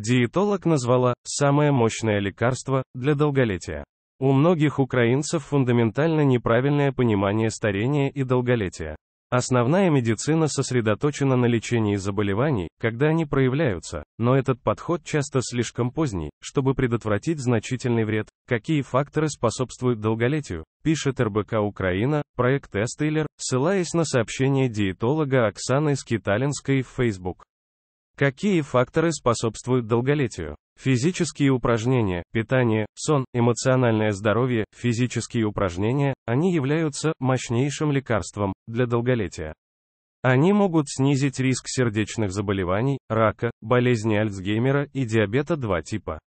Диетолог назвала «самое мощное лекарство для долголетия». У многих украинцев фундаментально неправильное понимание старения и долголетия. Основная медицина сосредоточена на лечении заболеваний, когда они проявляются, но этот подход часто слишком поздний, чтобы предотвратить значительный вред. Какие факторы способствуют долголетию? Пишет РБК Украина, проект Эстейлер, ссылаясь на сообщение диетолога Оксаны Скиталинской в Facebook. Какие факторы способствуют долголетию? Физические упражнения, питание, сон, эмоциональное здоровье, физические упражнения, они являются мощнейшим лекарством для долголетия. Они могут снизить риск сердечных заболеваний, рака, болезни Альцгеймера и диабета 2 типа.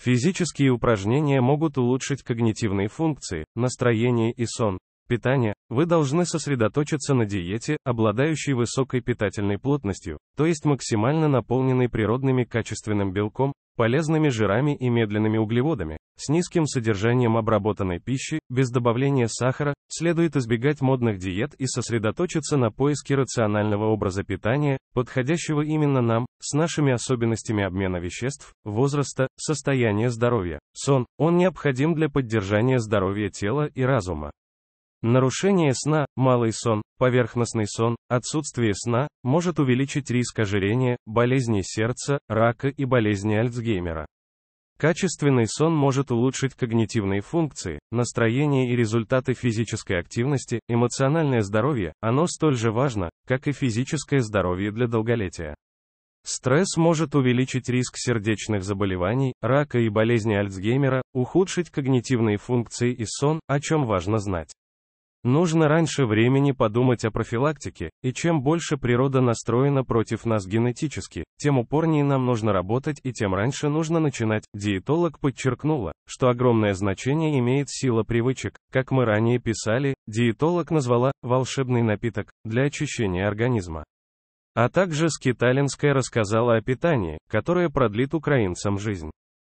Физические упражнения могут улучшить когнитивные функции, настроение и сон, Питание. Вы должны сосредоточиться на диете, обладающей высокой питательной плотностью, то есть максимально наполненной природными качественным белком, полезными жирами и медленными углеводами, с низким содержанием обработанной пищи, без добавления сахара, следует избегать модных диет и сосредоточиться на поиске рационального образа питания, подходящего именно нам, с нашими особенностями обмена веществ, возраста, состояния здоровья. Сон, он необходим для поддержания здоровья тела и разума. Нарушение сна, малый сон, поверхностный сон, отсутствие сна, может увеличить риск ожирения, болезней сердца, рака и болезни Альцгеймера. Качественный сон может улучшить когнитивные функции, настроение и результаты физической активности, эмоциональное здоровье, оно столь же важно, как и физическое здоровье для долголетия. Стресс может увеличить риск сердечных заболеваний, рака и болезни Альцгеймера, ухудшить когнитивные функции и сон, о чем важно знать. Нужно раньше времени подумать о профилактике, и чем больше природа настроена против нас генетически, тем упорнее нам нужно работать и тем раньше нужно начинать. Диетолог подчеркнула, что огромное значение имеет сила привычек. Как мы ранее писали, диетолог назвала «волшебный напиток» для очищения организма. А также Скиталинская рассказала о питании, которое продлит украинцам жизнь.